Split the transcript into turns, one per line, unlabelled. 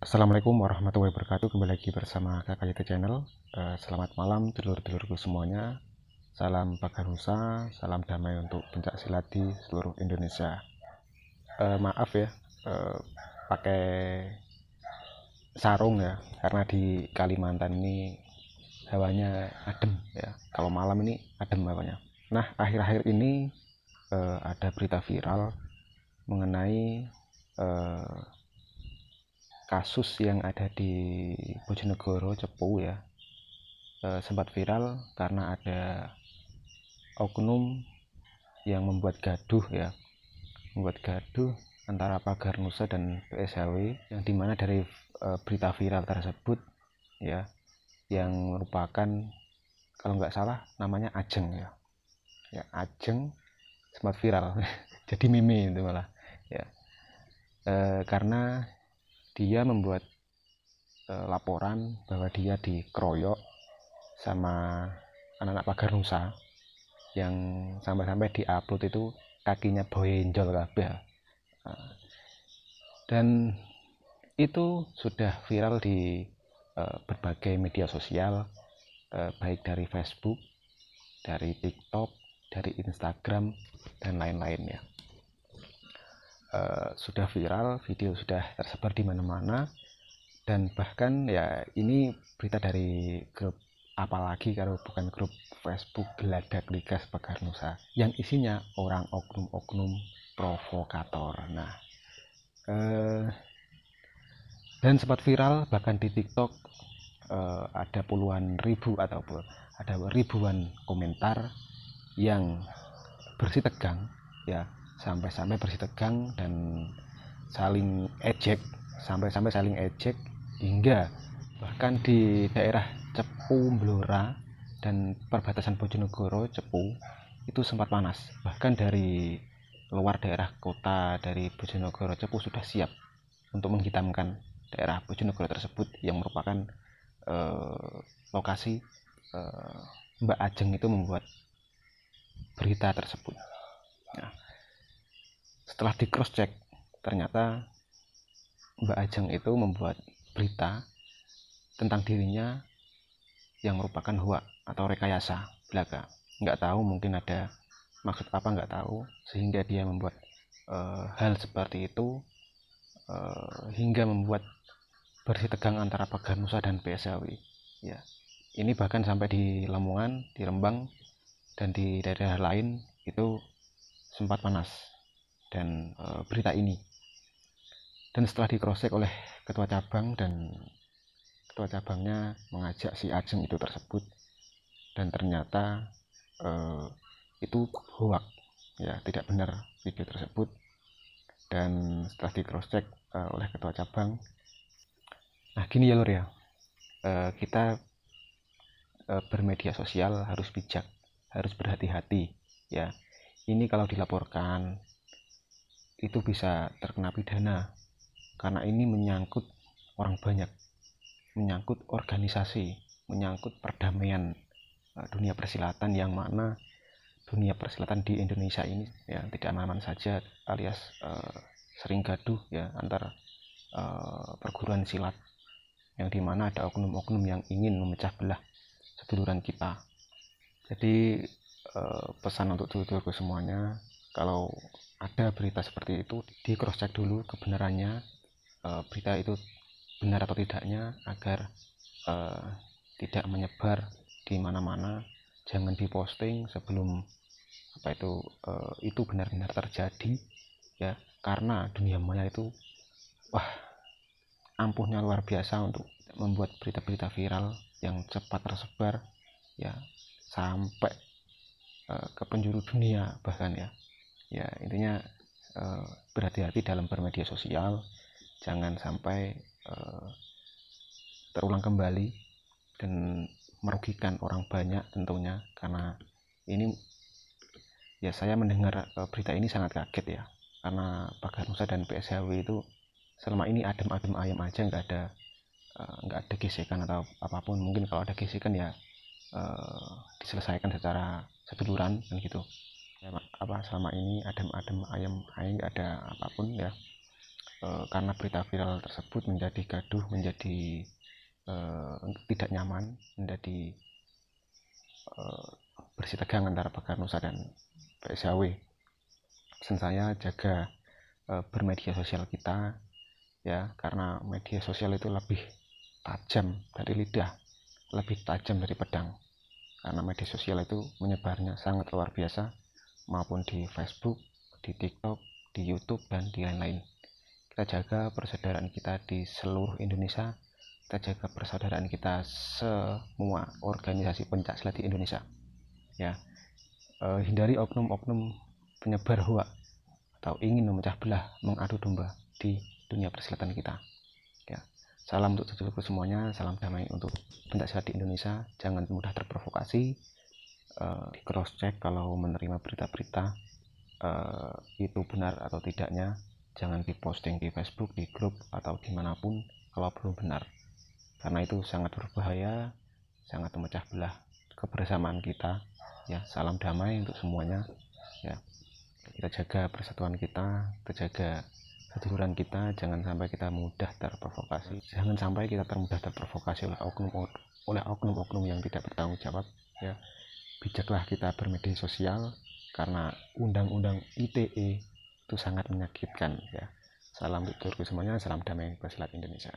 Assalamualaikum warahmatullahi wabarakatuh Kembali lagi bersama Kakak KKJT Channel eh, Selamat malam telur-telurku semuanya Salam Rusa, Salam damai untuk pencak silat di seluruh Indonesia eh, Maaf ya eh, Pakai sarung ya Karena di Kalimantan ini Hawanya adem ya Kalau malam ini adem hawanya Nah akhir-akhir ini Ada berita viral Mengenai eh, kasus yang ada di Bojonegoro Cepu ya e, sempat viral karena ada oknum yang membuat gaduh ya membuat gaduh antara Pagar Nusa dan PSHW yang dimana dari e, berita viral tersebut ya yang merupakan kalau nggak salah namanya Ajeng ya ya Ajeng sempat viral jadi meme itu malah ya e, karena dia membuat e, laporan bahwa dia dikeroyok sama anak-anak pagar nusa yang sampai-sampai di upload itu kakinya boyenjol kabeh. Nah, dan itu sudah viral di e, berbagai media sosial e, baik dari Facebook, dari TikTok, dari Instagram dan lain-lainnya uh, sudah viral, video sudah tersebar di mana-mana dan bahkan ya ini berita dari grup apalagi kalau bukan grup Facebook Geladak Liga Sepagar Nusa yang isinya orang oknum-oknum provokator. Nah, eh, dan sempat viral bahkan di TikTok eh, ada puluhan ribu ataupun ada ribuan komentar yang bersih tegang ya sampai-sampai bersih tegang dan saling ejek sampai-sampai saling ejek hingga bahkan di daerah Cepu Blora dan perbatasan Bojonegoro Cepu itu sempat panas bahkan dari luar daerah kota dari Bojonegoro Cepu sudah siap untuk menghitamkan daerah Bojonegoro tersebut yang merupakan eh, lokasi eh, Mbak Ajeng itu membuat berita tersebut. Nah, setelah di cross check ternyata Mbak Ajeng itu membuat berita tentang dirinya yang merupakan hoak atau rekayasa belaka nggak tahu mungkin ada maksud apa nggak tahu sehingga dia membuat uh, hal seperti itu uh, hingga membuat bersih tegang antara Nusa dan PSW ya ini bahkan sampai di Lamongan di Rembang dan di daerah lain itu sempat panas dan e, berita ini. Dan setelah dikrosek oleh ketua cabang dan ketua cabangnya mengajak si Ajeng itu tersebut dan ternyata e, itu hoak ya tidak benar video tersebut dan setelah di cross check eh, oleh ketua cabang nah gini ya lor ya e, kita e, bermedia sosial harus bijak harus berhati-hati ya ini kalau dilaporkan itu bisa terkena pidana karena ini menyangkut orang banyak, menyangkut organisasi, menyangkut perdamaian eh, dunia persilatan yang mana dunia persilatan di Indonesia ini ya tidak aman-aman saja alias uh, sering gaduh ya antara uh, eh, perguruan silat yang dimana ada oknum-oknum yang ingin memecah belah seduluran kita jadi uh, pesan untuk dulu-dulu semuanya kalau ada berita seperti itu di cross check dulu kebenarannya uh, berita itu benar atau tidaknya agar uh, tidak menyebar di mana-mana jangan diposting sebelum apa itu uh, itu benar-benar terjadi ya karena dunia maya itu wah ampuhnya luar biasa untuk membuat berita-berita viral yang cepat tersebar ya sampai uh, ke penjuru dunia bahkan ya ya intinya eh, berhati-hati dalam bermedia sosial jangan sampai eh, terulang kembali dan merugikan orang banyak tentunya karena ini ya saya mendengar eh, berita ini sangat kaget ya karena Pak Nusa dan PSHW itu selama ini adem-adem ayam aja nggak ada eh, nggak ada gesekan atau apapun mungkin kalau ada gesekan ya eh, diselesaikan secara seduluran dan gitu apa selama ini adem-adem ayam aing ada apapun ya e, karena berita viral tersebut menjadi gaduh menjadi e, tidak nyaman menjadi e, bersih tegang antara pekan Nusa dan PSAW pesan saya jaga e, bermedia sosial kita ya karena media sosial itu lebih tajam dari lidah lebih tajam dari pedang karena media sosial itu menyebarnya sangat luar biasa maupun di Facebook, di TikTok, di YouTube, dan di lain-lain. Kita jaga persaudaraan kita di seluruh Indonesia. Kita jaga persaudaraan kita semua organisasi pencak silat di Indonesia. Ya, e, hindari oknum-oknum penyebar hoak atau ingin memecah belah, mengadu domba di dunia persilatan kita. Ya. Salam untuk sedulurku semuanya, salam damai untuk pencak silat di Indonesia. Jangan mudah terprovokasi, uh, eh, cross check kalau menerima berita-berita uh, itu benar atau tidaknya jangan diposting di Facebook di grup atau dimanapun kalau belum benar karena itu sangat berbahaya sangat memecah belah kebersamaan kita ya salam damai untuk semuanya ya kita jaga persatuan kita kita jaga kejujuran kita jangan sampai kita mudah terprovokasi jangan sampai kita termudah terprovokasi oleh oknum oleh oknum-oknum yang tidak bertanggung jawab ya bijaklah kita bermedia sosial karena undang-undang ITE itu sangat menyakitkan ya. Salam untuk semuanya, salam damai bersilat Indonesia.